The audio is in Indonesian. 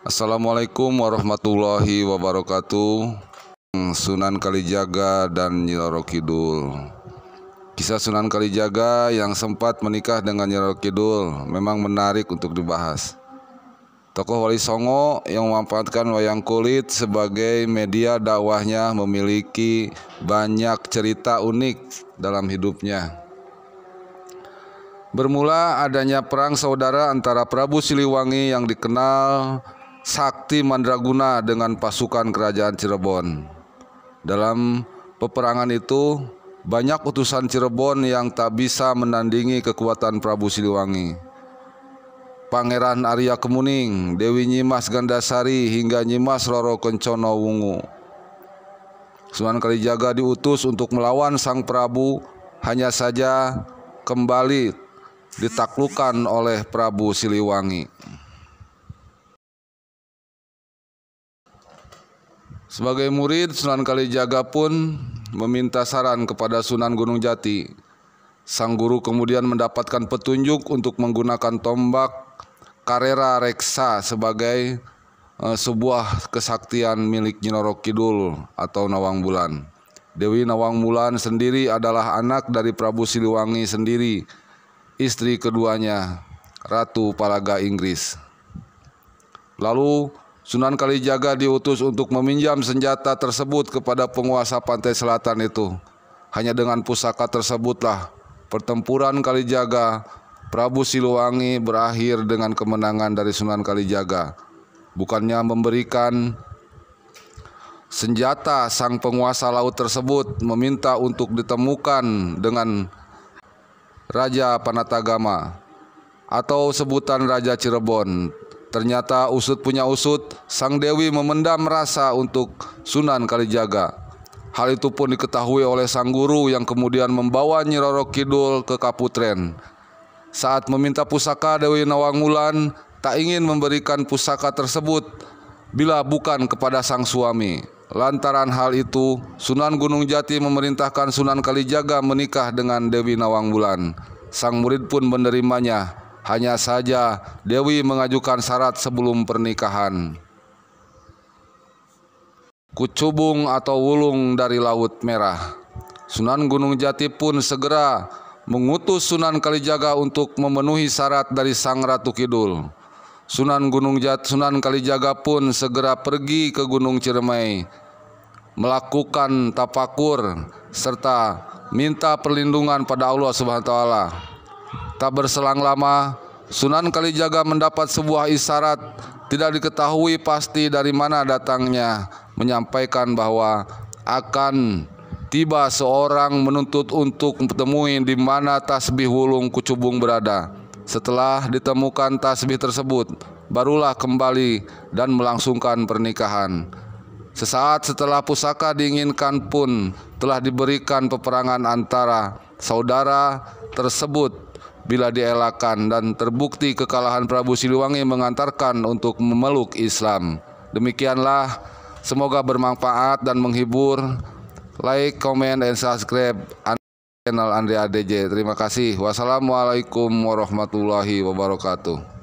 Assalamualaikum warahmatullahi wabarakatuh hmm, Sunan Kalijaga dan Nyiroro Kidul Kisah Sunan Kalijaga yang sempat menikah dengan Nyiroro Kidul memang menarik untuk dibahas Tokoh Wali Songo yang memanfaatkan wayang kulit sebagai media dakwahnya memiliki banyak cerita unik dalam hidupnya. Bermula adanya perang saudara antara Prabu Siliwangi yang dikenal Sakti Mandraguna dengan pasukan kerajaan Cirebon. Dalam peperangan itu, banyak utusan Cirebon yang tak bisa menandingi kekuatan Prabu Siliwangi. Pangeran Arya Kemuning, Dewi Nyimas Gandasari hingga Nyimas Roro Kencono Wungu. Sunan Kalijaga diutus untuk melawan Sang Prabu, hanya saja kembali ditaklukan oleh Prabu Siliwangi. Sebagai murid, Sunan Kalijaga pun meminta saran kepada Sunan Gunung Jati. Sang guru kemudian mendapatkan petunjuk untuk menggunakan tombak Karera Reksa sebagai uh, sebuah kesaktian milik Nyinoro Kidul atau Nawang Bulan. Dewi Nawang Bulan sendiri adalah anak dari Prabu Siliwangi sendiri, istri keduanya, Ratu Palaga Inggris. Lalu Sunan Kalijaga diutus untuk meminjam senjata tersebut kepada penguasa pantai selatan itu. Hanya dengan pusaka tersebutlah pertempuran Kalijaga Prabu Siluwangi berakhir dengan kemenangan dari Sunan Kalijaga. Bukannya memberikan senjata sang penguasa laut tersebut meminta untuk ditemukan dengan Raja Panatagama atau sebutan Raja Cirebon Ternyata usut punya usut, sang Dewi memendam rasa untuk Sunan Kalijaga. Hal itu pun diketahui oleh sang guru yang kemudian membawa Nyi Roro Kidul ke Kaputren. Saat meminta pusaka Dewi Nawangulan, tak ingin memberikan pusaka tersebut bila bukan kepada sang suami. Lantaran hal itu, Sunan Gunung Jati memerintahkan Sunan Kalijaga menikah dengan Dewi Nawang Sang murid pun menerimanya hanya saja Dewi mengajukan syarat sebelum pernikahan. Kucubung atau wulung dari Laut Merah. Sunan Gunung Jati pun segera mengutus Sunan Kalijaga untuk memenuhi syarat dari Sang Ratu Kidul. Sunan Gunung Jat, Sunan Kalijaga pun segera pergi ke Gunung Ciremai melakukan tapakur serta minta perlindungan pada Allah Subhanahu wa taala. Tak berselang lama, Sunan Kalijaga mendapat sebuah isyarat tidak diketahui pasti dari mana datangnya menyampaikan bahwa akan tiba seorang menuntut untuk menemui di mana tasbih wulung kucubung berada. Setelah ditemukan tasbih tersebut, barulah kembali dan melangsungkan pernikahan. Sesaat setelah pusaka diinginkan pun telah diberikan peperangan antara saudara tersebut bila dielakkan dan terbukti kekalahan Prabu Siliwangi mengantarkan untuk memeluk Islam. Demikianlah, semoga bermanfaat dan menghibur. Like, comment, and subscribe channel Andre ADJ. Terima kasih. Wassalamualaikum warahmatullahi wabarakatuh.